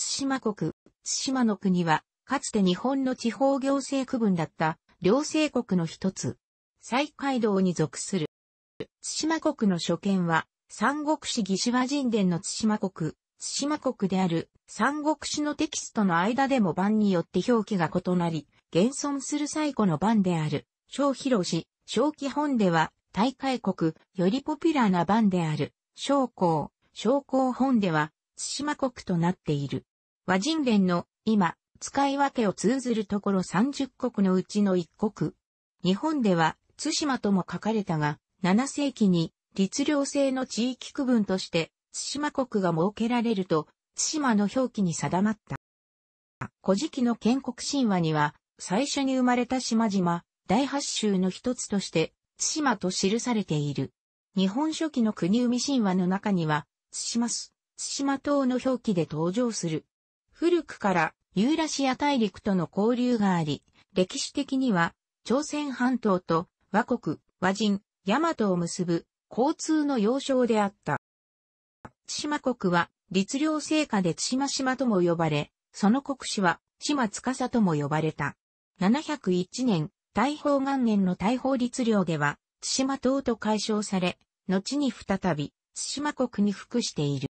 対馬国、対馬の国は、かつて日本の地方行政区分だった、両政国の一つ、西海道に属する。対馬国の所見は、三国志義士和神殿の対馬国、対馬国である三国志のテキストの間でも番によって表記が異なり、現存する最古の番である、小広氏、小基本では、大海国、よりポピュラーな番である、小公、小公本では、対馬国となっている。和人伝の今、使い分けを通ずるところ30国のうちの1国。日本では、津島とも書かれたが、7世紀に、律令制の地域区分として、津島国が設けられると、津島の表記に定まった。古事記の建国神話には、最初に生まれた島々、第八州の一つとして、津島と記されている。日本初期の国海神話の中には、津島す、津島島の表記で登場する。古くからユーラシア大陸との交流があり、歴史的には朝鮮半島と和国、和人、大和を結ぶ交通の要衝であった。津島国は律令制下で津島島とも呼ばれ、その国史は島司とも呼ばれた。701年、大宝元年の大宝律令では、津島島と解消され、後に再び、津島国に服している。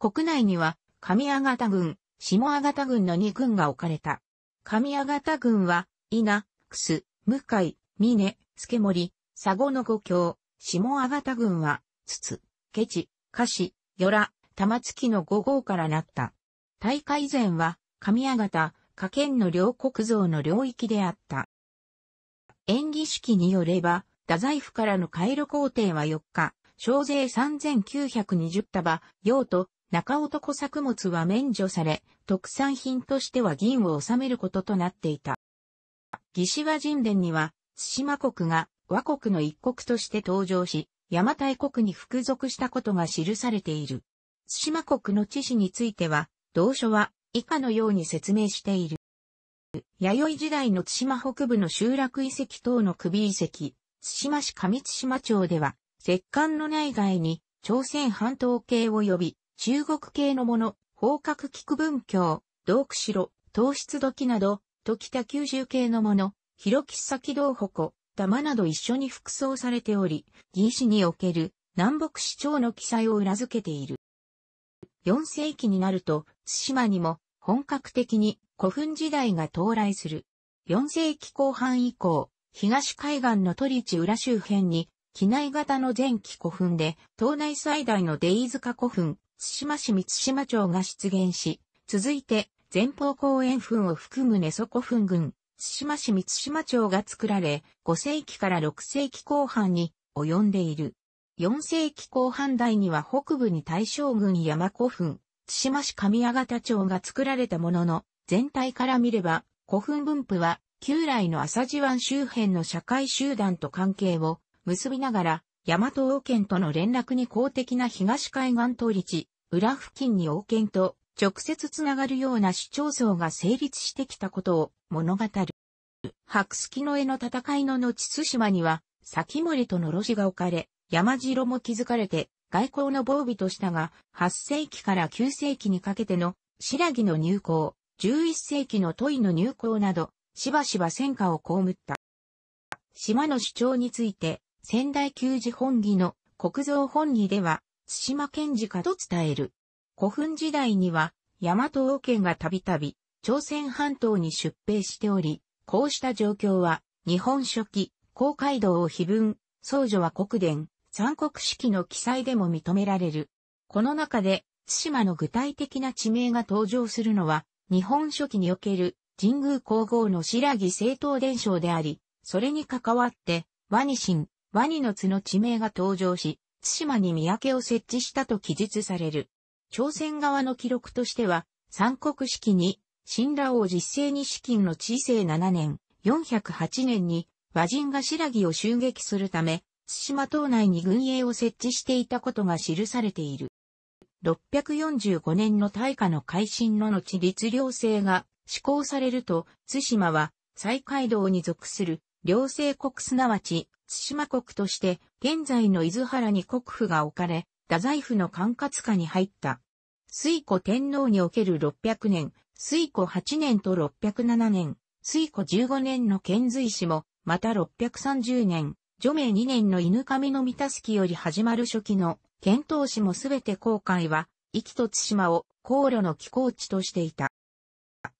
国内には、上がた軍、下あがた軍の2軍が置かれた。上がた軍は、稲、くす、向井、峰、助森、佐護の五郷、下あがた軍は、筒、ケチ、菓子、よら、玉月の五号からなった。大会前は、上がた、加県の両国像の領域であった。演技式によれば、太宰府からの回路工程は4日、小税3920束、用途中男作物は免除され、特産品としては銀を納めることとなっていた。義士は神殿には、対馬国が和国の一国として登場し、邪馬台国に服属したことが記されている。対馬国の知史については、同書は以下のように説明している。弥生時代の対馬北部の集落遺跡等の首遺跡、対馬市上津島町では、石棺の内外に朝鮮半島系を呼び中国系のもの、方角菊文教、道釧城、糖質器など、時田九州系のもの、広木先道鉾、玉など一緒に服装されており、義士における南北市長の記載を裏付けている。4世紀になると、津島にも本格的に古墳時代が到来する。4世紀後半以降、東海岸の鳥市裏周辺に、機内型の前期古墳で、島内最大の出飯塚古墳、島市三島町が出現し、続いて前方後円墳を含む根底墳群、津島市三島町が作られ、5世紀から6世紀後半に及んでいる。4世紀後半代には北部に大将軍山古墳、津島市上屋形町が作られたものの、全体から見れば、古墳分布は、旧来の浅地湾周辺の社会集団と関係を結びながら、大和王権との連絡に公的な東海岸通り地、裏付近に王権と直接つながるような主張層が成立してきたことを物語る。白月の絵の戦いの後津島には、先森との路地が置かれ、山城も築かれて、外交の防備としたが、8世紀から9世紀にかけての白木の入港、11世紀の都井の入港など、しばしば戦火を被った。島の主張について、仙台旧寺本義の国造本義では、津島賢治かと伝える。古墳時代には、大和王権がたびたび、朝鮮半島に出兵しており、こうした状況は、日本初期、公会堂を碑文、僧女は国伝、三国式の記載でも認められる。この中で、津島の具体的な地名が登場するのは、日本初期における神宮皇后の白木正統伝承であり、それに関わって、ワニ神、ワニのの地名が登場し、津島に三宅を設置したと記述される。朝鮮側の記録としては、三国式に、新羅王実政に資金の治世7年、408年に、和人が白木を襲撃するため、津島島内に軍営を設置していたことが記されている。645年の大化の改新の後律令制が施行されると、津島は、西海道に属する、両政国すなわち、津島国として、現在の伊豆原に国府が置かれ、太宰府の管轄下に入った。水古天皇における600年、水古8年と607年、水古15年の遣隋使も、また630年、除名2年の犬神の三助すより始まる初期の遣唐使もすべて航海は、壱岐と津島を航路の寄港地としていた。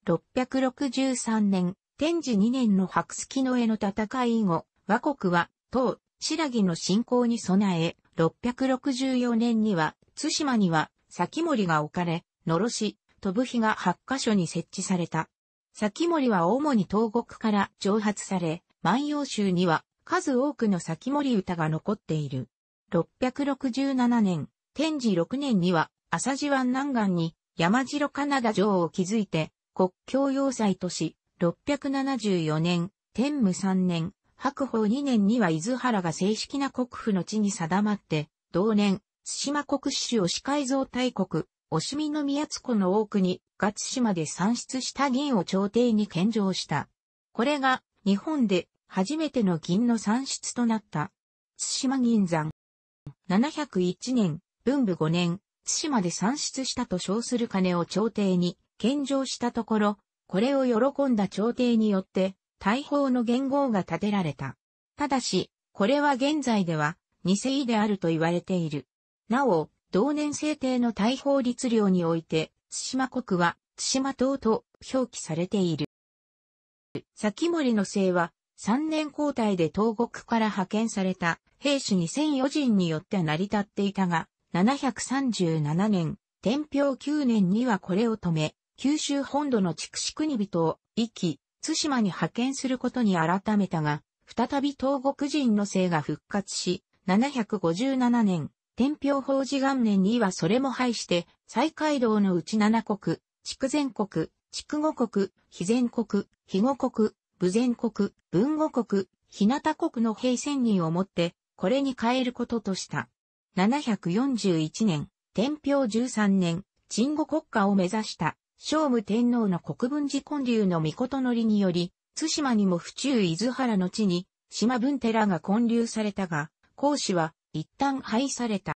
663年、天智2年の白月の絵の戦い以後、和国は当、白木の侵攻に備え、664年には、津島には、先森が置かれ、のろし、飛ぶ日が8カ所に設置された。先森は主に東国から蒸発され、万葉集には数多くの先森歌が残っている。667年、天智6年には、浅地湾南岸に山城カナダ城を築いて、国境要塞とし、674年、天武3年、白鵬2年には伊豆原が正式な国府の地に定まって、同年、津島国主を司会造大国、おしみの宮津湖の多くに、が津島で産出した銀を朝廷に献上した。これが、日本で、初めての銀の産出となった。津島銀山。701年、文武5年、津島で産出したと称する金を朝廷に献上したところ、これを喜んだ朝廷によって、大砲の元号が建てられた。ただし、これは現在では、偽意であると言われている。なお、同年制定の大砲律令において、津島国は、津島島と表記されている。先森の姓は、3年交代で東国から派遣された兵士2 0余4人によって成り立っていたが、737年、天平9年にはこれを止め、九州本土の筑紫国人を、壱き、津島に派遣することに改めたが、再び東国人の姓が復活し、757年、天平法事元年にはそれも廃して、西海道のうち七国、筑前国、筑後国、肥前国、肥後国、武前国、文後国、日向国の平遷人をもって、これに変えることとした。741年、天平13年、鎮護国家を目指した聖武天皇の国分寺建立の御のりにより、津島にも府中伊豆原の地に、島文寺が建立されたが、孔子は一旦廃された。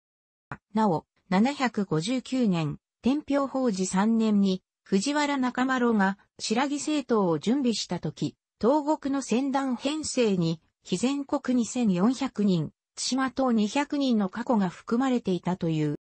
なお、759年、天平法治3年に、藤原中丸が白木政党を準備した時、東国の戦団編成に、非全国2400人、津島党200人の過去が含まれていたという。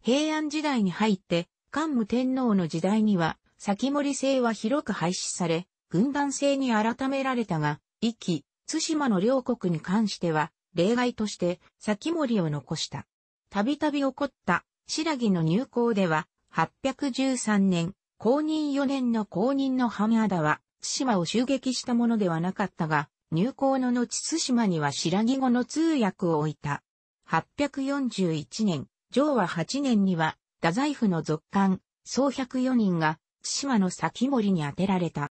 平安時代に入って、桓武天皇の時代には、先森制は広く廃止され、軍団制に改められたが、壱岐、津島の両国に関しては、例外として先森を残した。たびたび起こった白木の入港では、813年、公認4年の公認の浜田は、津島を襲撃したものではなかったが、入港の後津島には白木語の通訳を置いた。841年、上和8年には太宰府の続官、総104人が、津島の先森に当てられた。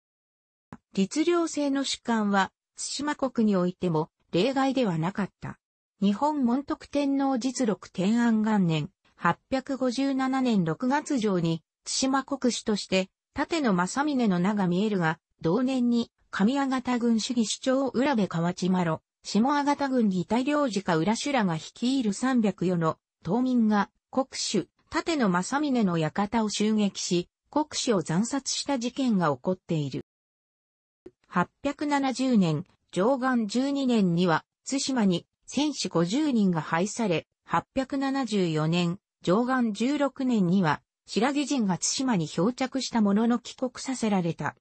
律令制の主観は、津島国においても例外ではなかった。日本門徳天皇実録天安元年、857年6月上に、津島国主として、盾の正峰の名が見えるが、同年に、上阿方軍主義主張浦部河内麻呂、下阿方軍義大領事か浦修らが率いる304の、島民が、国主、盾の正峰の館を襲撃し、国士を惨殺した事件が起こっている。870年、上岸12年には、津島に戦士50人が敗され、874年、上岸16年には、白木人が津島に漂着したものの帰国させられた。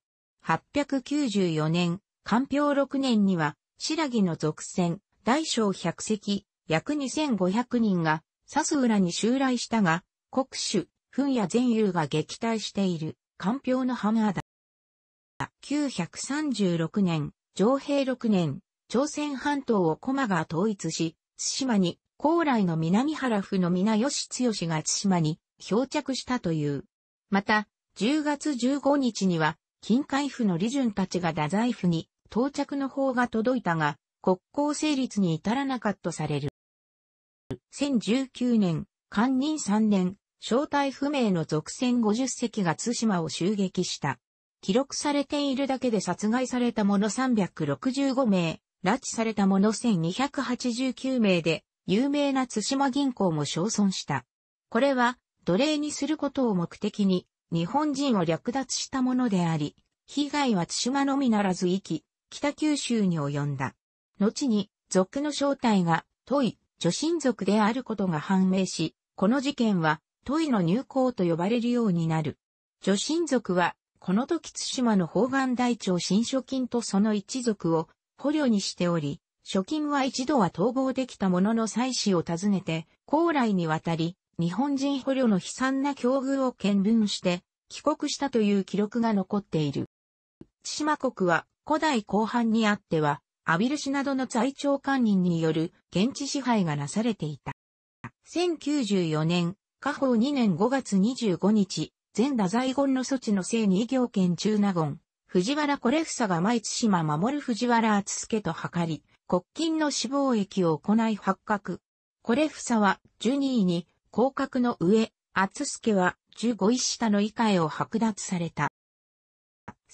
894年、官票6年には、白木の属戦、大小100隻、約2500人が、サスウに襲来したが、国主、墳や全友が撃退している、官票の浜だ。936年、上平6年、朝鮮半島を駒が統一し、津島に、高麗の南原府の皆吉強が津島に漂着したという。また、10月15日には、近海府の理順たちが太宰府に到着の方が届いたが、国交成立に至らなかったとされる。1019年、官任3年、正体不明の続戦50隻が津島を襲撃した。記録されているだけで殺害された者365名、拉致された者1289名で、有名な津島銀行も焼損した。これは、奴隷にすることを目的に、日本人を略奪したものであり、被害は津島のみならず行き、北九州に及んだ。後に、族の正体が、トイ、女神族であることが判明し、この事件は、トイの入港と呼ばれるようになる。女神族は、この時津島の方眼大町新諸金とその一族を捕虜にしており、諸金は一度は統合できたものの妻子を訪ねて、高来にわたり、日本人捕虜の悲惨な境遇を見聞して、帰国したという記録が残っている。津島国は古代後半にあっては、アビルシなどの在庁官人による現地支配がなされていた。1094年、下方2年5月25日、前太在言の措置のせいに異行県中納言、藤原コレフサが舞津島守藤原厚助と図り、国金の死亡役を行い発覚。コレフサはジュニーに降格の上、厚助は15位下の以下へを剥奪された。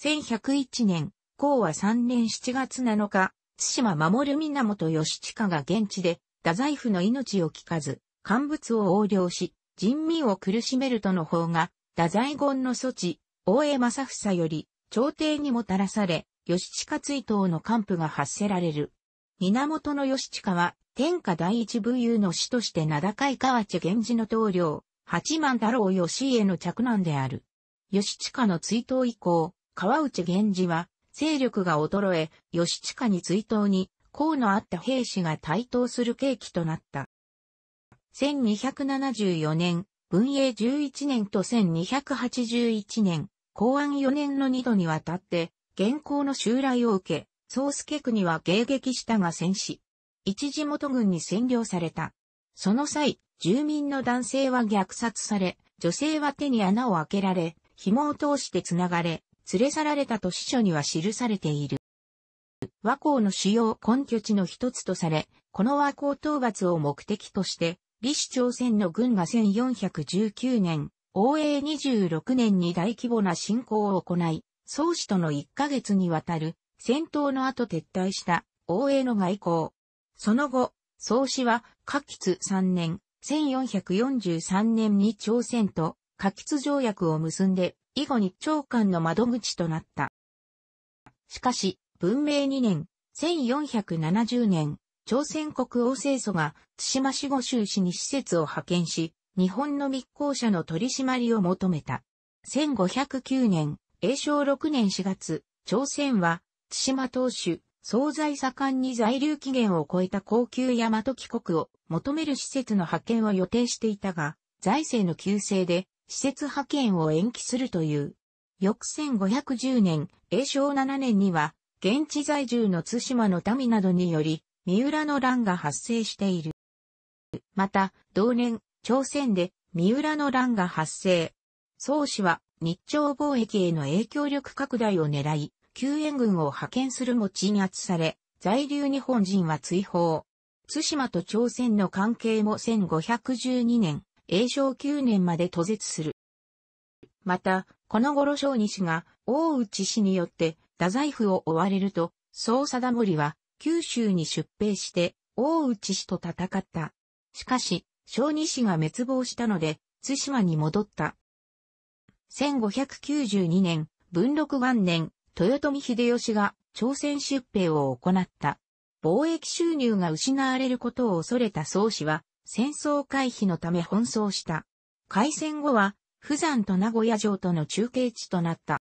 1101年、公和3年7月7日、津島守源義親が現地で、太宰府の命を聞かず、乾物を横領し、人民を苦しめるとの方が、太宰言の措置、大江正房より、朝廷にもたらされ、地下追悼の幹部が発せられる。源義親は、天下第一武勇の師として名高い河内源氏の棟梁、八幡太郎義家の着難である。義下の追悼以降、河内源氏は、勢力が衰え、義下に追悼に、功のあった兵士が台頭する契機となった。1274年、文英11年と1281年、公安4年の2度にわたって、現行の襲来を受け、宗介国は迎撃したが戦死。一時元軍に占領された。その際、住民の男性は虐殺され、女性は手に穴を開けられ、紐を通して繋がれ、連れ去られたと司書には記されている。和光の主要根拠地の一つとされ、この和光討伐を目的として、李氏朝鮮の軍が1419年、応永26年に大規模な侵攻を行い、宋氏との1ヶ月にわたる戦闘の後撤退した応永の外交。その後、宋氏は、夏吉3年、1443年に朝鮮と夏吉条約を結んで、以後に長官の窓口となった。しかし、文明2年、1470年、朝鮮国王清祖が津島市五州市に施設を派遣し、日本の密航者の取り締まりを求めた。1509年、永正6年4月、朝鮮は、津島当主、総在盛んに在留期限を超えた高級大和帰国を求める施設の派遣を予定していたが、財政の急成で施設派遣を延期するという。翌1510年、永正7年には、現地在住の津島の民などにより、三浦の乱が発生している。また、同年、朝鮮で三浦の乱が発生。宋氏は日朝貿易への影響力拡大を狙い、救援軍を派遣するも鎮圧され、在留日本人は追放。津島と朝鮮の関係も1512年、永正9年まで途絶する。また、この頃小西が大内氏によって太宰府を追われると、宋貞森は九州に出兵して、大内氏と戦った。しかし、小二氏が滅亡したので、津島に戻った。1592年、文禄元年、豊臣秀吉が朝鮮出兵を行った。貿易収入が失われることを恐れた宗氏は、戦争回避のため奔走した。開戦後は、釜山と名古屋城との中継地となった。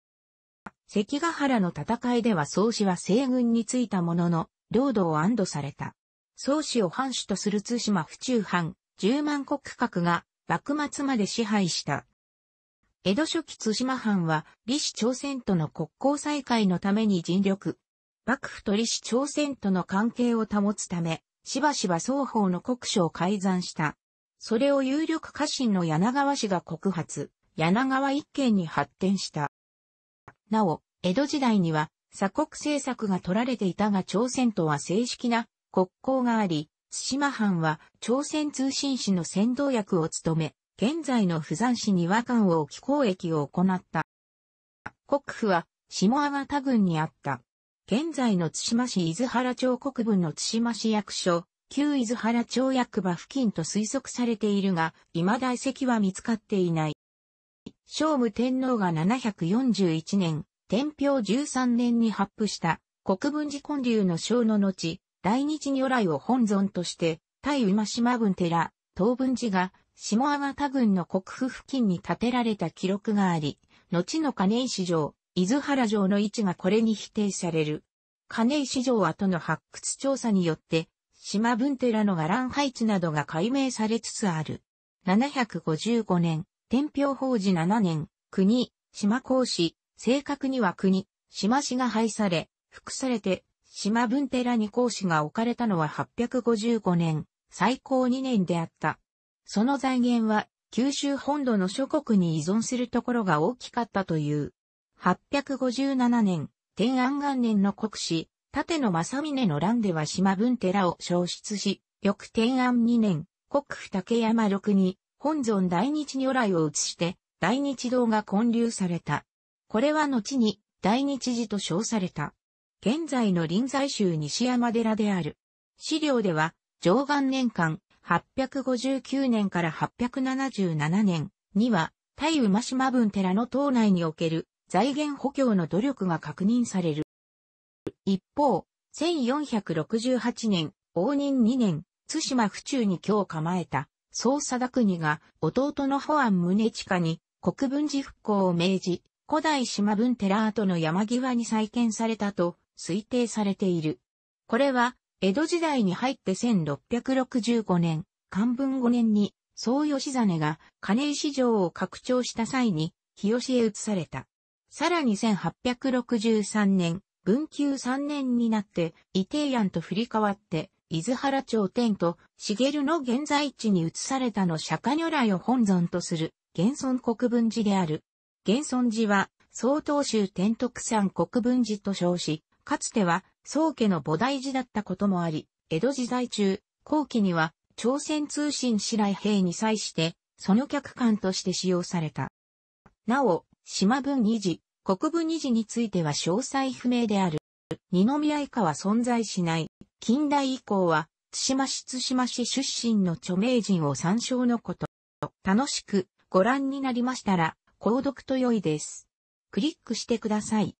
関ヶ原の戦いでは宗氏は西軍についたものの、領土を安堵された。宗氏を藩主とする津島府中藩、十万国格が幕末まで支配した。江戸初期津島藩は、李氏朝鮮との国交再開のために尽力。幕府と李氏朝鮮との関係を保つため、しばしば双方の国書を改ざんした。それを有力家臣の柳川氏が告発、柳川一軒に発展した。なお、江戸時代には鎖国政策が取られていたが朝鮮とは正式な国交があり、対馬藩は朝鮮通信使の先導役を務め、現在の釜山市に和漢を置き交易を行った。国府は下粟田郡にあった。現在の津島市伊豆原町国分の津島市役所、旧伊豆原町役場付近と推測されているが、未だ遺跡は見つかっていない。聖武天皇が741年、天平13年に発布した国分寺建立の章の後、来日如来を本尊として、対馬島郡寺、東文寺が、下粟田郡の国府付近に建てられた記録があり、後の金石城、伊豆原城の位置がこれに否定される。金石城跡の発掘調査によって、島文寺の伽藍配置などが解明されつつある。755年、天平法寺7年、国、島公子、正確には国、島氏が廃され、服されて、島文寺に講師が置かれたのは855年、最高2年であった。その財源は、九州本土の諸国に依存するところが大きかったという。857年、天安元年の国史、立野正峰の乱では島文寺を消失し、翌天安2年、国府竹山六に、本尊大日如来を移して、大日堂が建立された。これは後に大日寺と称された。現在の臨済宗西山寺である。資料では、上元年間、859年から877年には、対馬島分寺の島内における財源補強の努力が確認される。一方、1468年、応仁2年、津島府中に今日構えた、総貞国が弟の保安宗近に国分寺復興を命じ、古代島文寺跡の山際に再建されたと推定されている。これは、江戸時代に入って1665年、漢文5年に、総吉真が金井市場を拡張した際に、日吉へ移された。さらに1863年、文久3年になって、伊庭庵と振り替わって、伊豆原町天と茂の現在地に移されたの釈迦如来を本尊とする、現存国分寺である。現存寺は、曹洞宗天徳山国分寺と称し、かつては、宗家の菩提寺だったこともあり、江戸時代中、後期には、朝鮮通信白来兵に際して、その客観として使用された。なお、島分二寺、国分二寺については詳細不明である。二宮以下は存在しない。近代以降は、津島市津島市出身の著名人を参照のこと。楽しくご覧になりましたら、購読と良いです。クリックしてください。